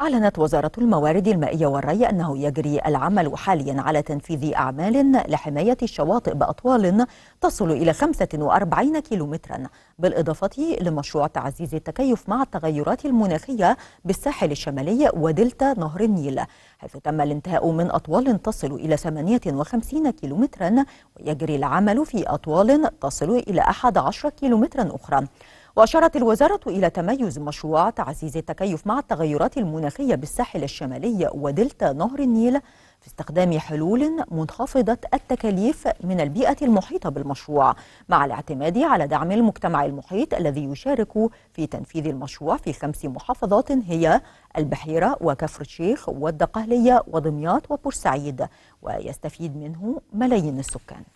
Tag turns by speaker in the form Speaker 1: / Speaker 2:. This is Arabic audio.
Speaker 1: أعلنت وزارة الموارد المائية والري أنه يجري العمل حاليا على تنفيذ أعمال لحماية الشواطئ بأطوال تصل إلى 45 كيلومترا بالإضافة لمشروع تعزيز التكيف مع التغيرات المناخية بالساحل الشمالي ودلتا نهر النيل حيث تم الانتهاء من أطوال تصل إلى 58 كيلومترا ويجري العمل في أطوال تصل إلى 11 كيلومترا أخرى وأشارت الوزارة إلى تميز مشروع تعزيز التكيف مع التغيرات المناخية بالساحل الشمالي ودلتا نهر النيل في استخدام حلول منخفضة التكاليف من البيئة المحيطة بالمشروع مع الاعتماد على دعم المجتمع المحيط الذي يشارك في تنفيذ المشروع في خمس محافظات هي البحيرة وكفر الشيخ والدقهلية ودمياط وبورسعيد ويستفيد منه ملايين السكان